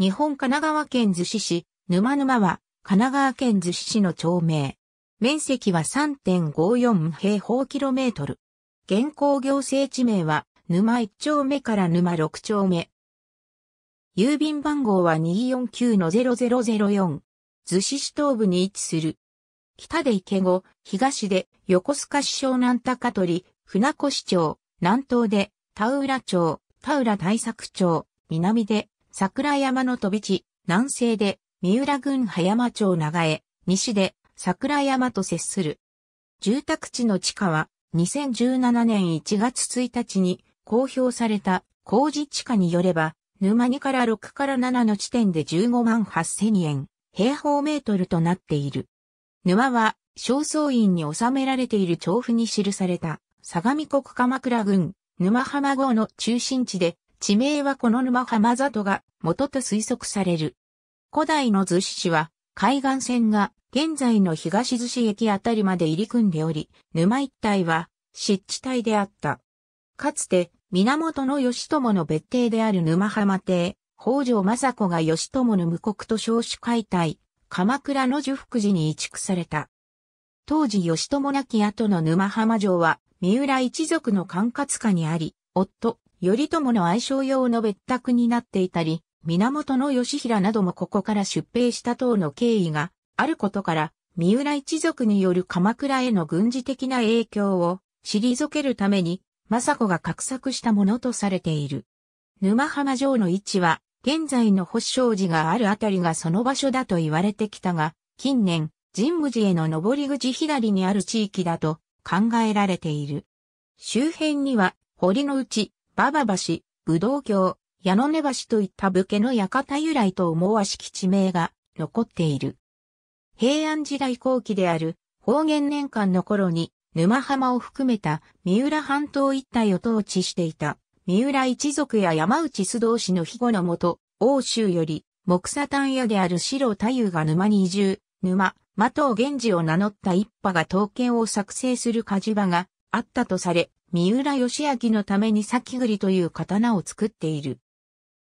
日本神奈川県逗子市、沼沼は、神奈川県逗子市の町名。面積は3.54平方キロメートル。現行行政地名は、沼1丁目から沼6丁目。郵便番号は249-0004。逗子市東部に位置する。北で池後、東で横須賀市湘南高取、船越町、南東で田浦町、田浦大作町、南で桜山の飛び地、南西で、三浦郡葉山町長江、西で、桜山と接する。住宅地の地下は、2017年1月1日に公表された工事地下によれば、沼2から6から7の地点で15万8000円、平方メートルとなっている。沼は、正倉院に収められている調布に記された、相模国鎌倉郡、沼浜郷の中心地で、地名はこの沼浜里が元と推測される。古代の逗子市は海岸線が現在の東逗子駅あたりまで入り組んでおり、沼一帯は湿地帯であった。かつて源義朝の別邸である沼浜邸、北条政子が義朝の無国と少子解体、鎌倉の寿福寺に移築された。当時義朝亡き後の沼浜城は、三浦一族の管轄下にあり、夫、頼朝の愛称用の別宅になっていたり、源義平などもここから出兵した等の経緯があることから、三浦一族による鎌倉への軍事的な影響を退けるために、政子が画策したものとされている。沼浜城の位置は、現在の保証寺があるあたりがその場所だと言われてきたが、近年、神武寺への上り口左にある地域だと考えられている。周辺には、堀の内、馬場橋、武道橋、矢野根橋といった武家の館由来と思わしき地名が残っている。平安時代後期である方言年間の頃に沼浜を含めた三浦半島一帯を統治していた三浦一族や山内須藤氏の庇護のもと、欧州より木砂丹屋である白太夫が沼に移住、沼、馬頭源氏を名乗った一派が刀剣を作成する火事場があったとされ、三浦義明のために先栗という刀を作っている。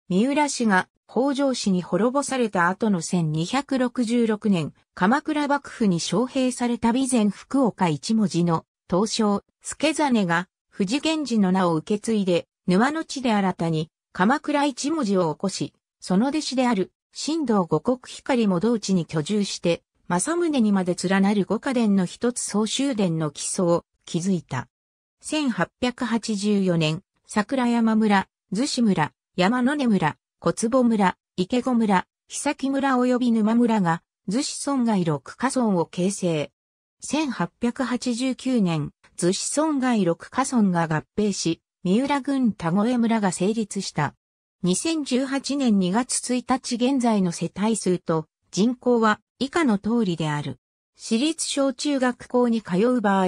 三浦氏が北条氏に滅ぼされた後の1266年、鎌倉幕府に招聘された備前福岡一文字の東将、助真が富士源氏の名を受け継いで、沼の地で新たに鎌倉一文字を起こし、その弟子である神道五国光も同地に居住して、正宗にまで連なる五家殿の一つ総集殿の基礎を築いた。1884年、桜山村、逗子村、山野根村、小坪村、池子村、久木村及び沼村が、逗子村外6カ村を形成。1889年、逗子村外6カ村が合併し、三浦郡田越村が成立した。2018年2月1日現在の世帯数と人口は以下の通りである。私立小中学校に通う場合、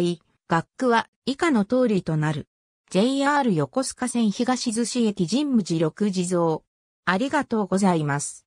学区は以下の通りとなる。JR 横須賀線東寿司駅神武寺六地蔵。ありがとうございます。